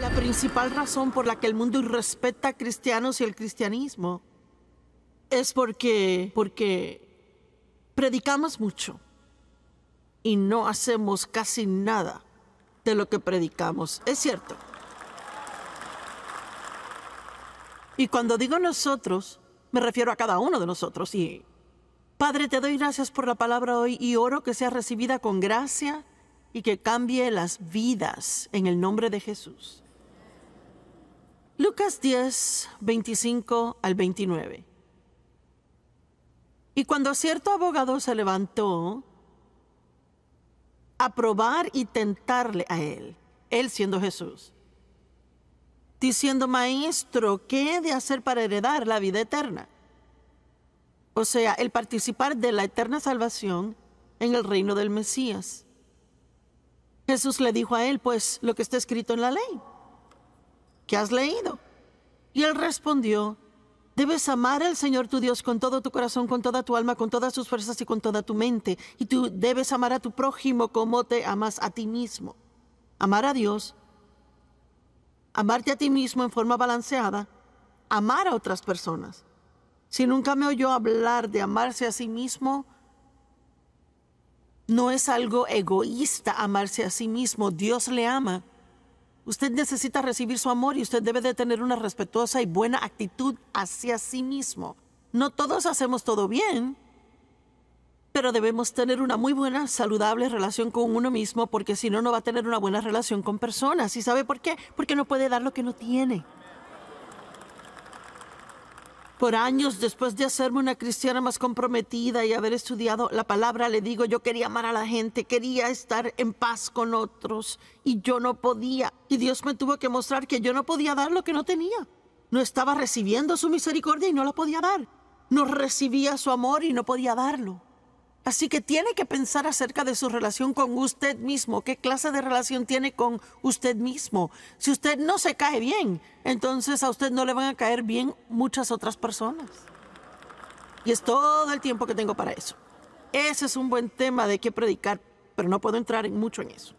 La principal razón por la que el mundo irrespeta a cristianos y el cristianismo es porque, porque predicamos mucho y no hacemos casi nada de lo que predicamos. Es cierto. Y cuando digo nosotros, me refiero a cada uno de nosotros. Y Padre, te doy gracias por la palabra hoy y oro que sea recibida con gracia y que cambie las vidas en el nombre de Jesús. Lucas 10, 25 al 29. Y cuando cierto abogado se levantó a probar y tentarle a él, él siendo Jesús, diciendo, Maestro, ¿qué he de hacer para heredar la vida eterna? O sea, el participar de la eterna salvación en el reino del Mesías. Jesús le dijo a él, pues, lo que está escrito en la ley. ¿qué has leído? Y él respondió, Debes amar al Señor tu Dios con todo tu corazón, con toda tu alma, con todas tus fuerzas y con toda tu mente. Y tú debes amar a tu prójimo como te amas a ti mismo. Amar a Dios, amarte a ti mismo en forma balanceada, amar a otras personas. Si nunca me oyó hablar de amarse a sí mismo, no es algo egoísta amarse a sí mismo. Dios le ama. Usted necesita recibir su amor y usted debe de tener una respetuosa y buena actitud hacia sí mismo. No todos hacemos todo bien, pero debemos tener una muy buena, saludable relación con uno mismo porque si no, no va a tener una buena relación con personas. ¿Y sabe por qué? Porque no puede dar lo que no tiene. Por años, después de hacerme una cristiana más comprometida y haber estudiado la palabra, le digo, yo quería amar a la gente, quería estar en paz con otros y yo no podía. Y Dios me tuvo que mostrar que yo no podía dar lo que no tenía. No estaba recibiendo su misericordia y no la podía dar. No recibía su amor y no podía darlo. Así que tiene que pensar acerca de su relación con usted mismo, qué clase de relación tiene con usted mismo. Si usted no se cae bien, entonces a usted no le van a caer bien muchas otras personas. Y es todo el tiempo que tengo para eso. Ese es un buen tema de qué predicar, pero no puedo entrar mucho en eso.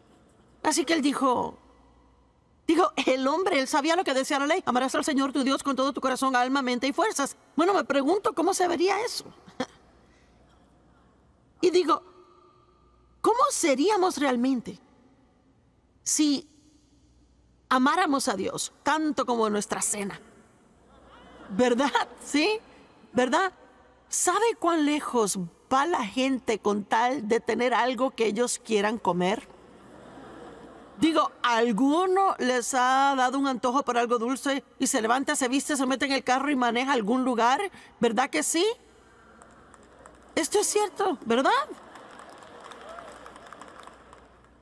Así que él dijo, dijo, el hombre, él sabía lo que decía la ley, amarás al Señor tu Dios con todo tu corazón, alma, mente y fuerzas. Bueno, me pregunto cómo se vería eso. Y digo, ¿cómo seríamos realmente si amáramos a Dios tanto como nuestra cena? ¿Verdad? ¿Sí? ¿Verdad? ¿Sabe cuán lejos va la gente con tal de tener algo que ellos quieran comer? Digo, ¿alguno les ha dado un antojo por algo dulce y se levanta, se viste, se mete en el carro y maneja algún lugar? ¿Verdad que sí? Esto es cierto, ¿verdad?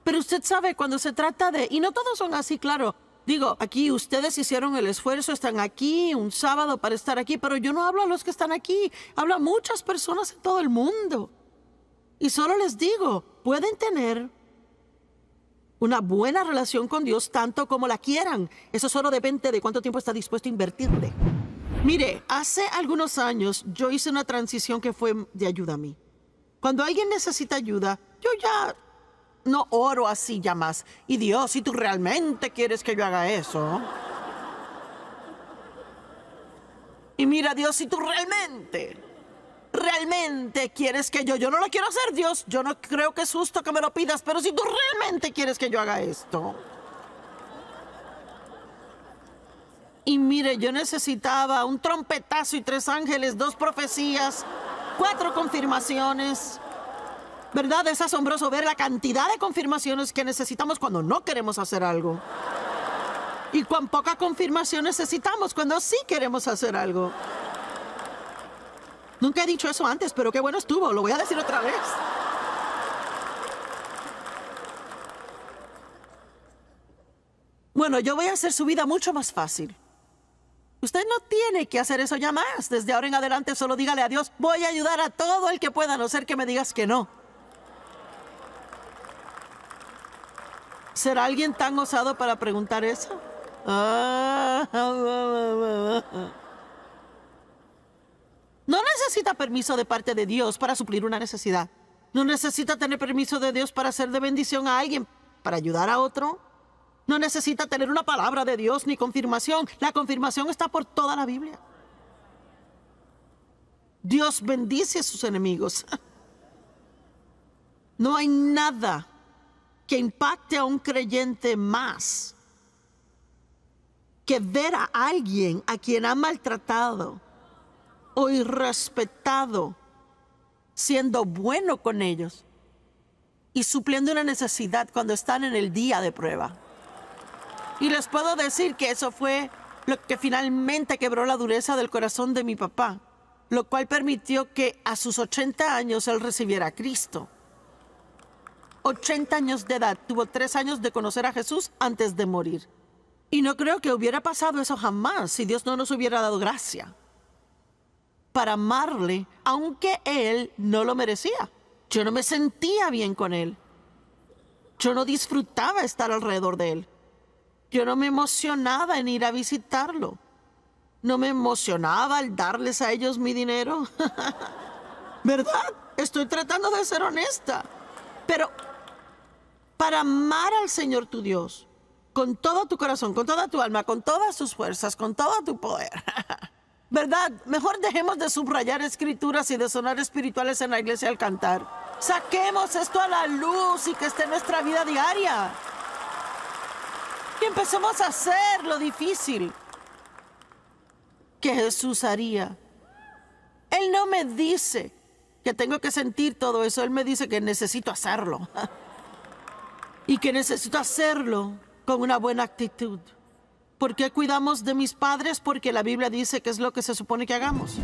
Pero usted sabe, cuando se trata de... Y no todos son así, claro. Digo, aquí ustedes hicieron el esfuerzo, están aquí un sábado para estar aquí, pero yo no hablo a los que están aquí, hablo a muchas personas en todo el mundo. Y solo les digo, pueden tener una buena relación con Dios tanto como la quieran. Eso solo depende de cuánto tiempo está dispuesto a invertirle. Mire, hace algunos años yo hice una transición que fue de ayuda a mí. Cuando alguien necesita ayuda, yo ya no oro así ya más. Y Dios, si tú realmente quieres que yo haga eso. Y mira, Dios, si tú realmente, realmente quieres que yo, yo no lo quiero hacer, Dios, yo no creo que es justo que me lo pidas, pero si tú realmente quieres que yo haga esto. Y mire, yo necesitaba un trompetazo y tres ángeles, dos profecías, cuatro confirmaciones. ¿Verdad? Es asombroso ver la cantidad de confirmaciones que necesitamos cuando no queremos hacer algo. Y cuán poca confirmación necesitamos cuando sí queremos hacer algo. Nunca he dicho eso antes, pero qué bueno estuvo. Lo voy a decir otra vez. Bueno, yo voy a hacer su vida mucho más fácil. Usted no tiene que hacer eso ya más. Desde ahora en adelante solo dígale a Dios, voy a ayudar a todo el que pueda, no ser que me digas que no. ¿Será alguien tan osado para preguntar eso? No necesita permiso de parte de Dios para suplir una necesidad. No necesita tener permiso de Dios para hacer de bendición a alguien, para ayudar a otro. No necesita tener una palabra de Dios ni confirmación. La confirmación está por toda la Biblia. Dios bendice a sus enemigos. No hay nada que impacte a un creyente más que ver a alguien a quien ha maltratado o irrespetado siendo bueno con ellos y supliendo una necesidad cuando están en el día de prueba. Y les puedo decir que eso fue lo que finalmente quebró la dureza del corazón de mi papá, lo cual permitió que a sus 80 años él recibiera a Cristo. 80 años de edad, tuvo tres años de conocer a Jesús antes de morir. Y no creo que hubiera pasado eso jamás si Dios no nos hubiera dado gracia para amarle, aunque él no lo merecía. Yo no me sentía bien con él. Yo no disfrutaba estar alrededor de él. Yo no me emocionaba en ir a visitarlo. No me emocionaba al darles a ellos mi dinero. ¿Verdad? Estoy tratando de ser honesta. Pero para amar al Señor tu Dios, con todo tu corazón, con toda tu alma, con todas tus fuerzas, con todo tu poder. ¿Verdad? Mejor dejemos de subrayar escrituras y de sonar espirituales en la iglesia al cantar. Saquemos esto a la luz y que esté en nuestra vida diaria. Y empecemos a hacer lo difícil que Jesús haría. Él no me dice que tengo que sentir todo eso, Él me dice que necesito hacerlo. y que necesito hacerlo con una buena actitud. ¿Por qué cuidamos de mis padres? Porque la Biblia dice que es lo que se supone que hagamos.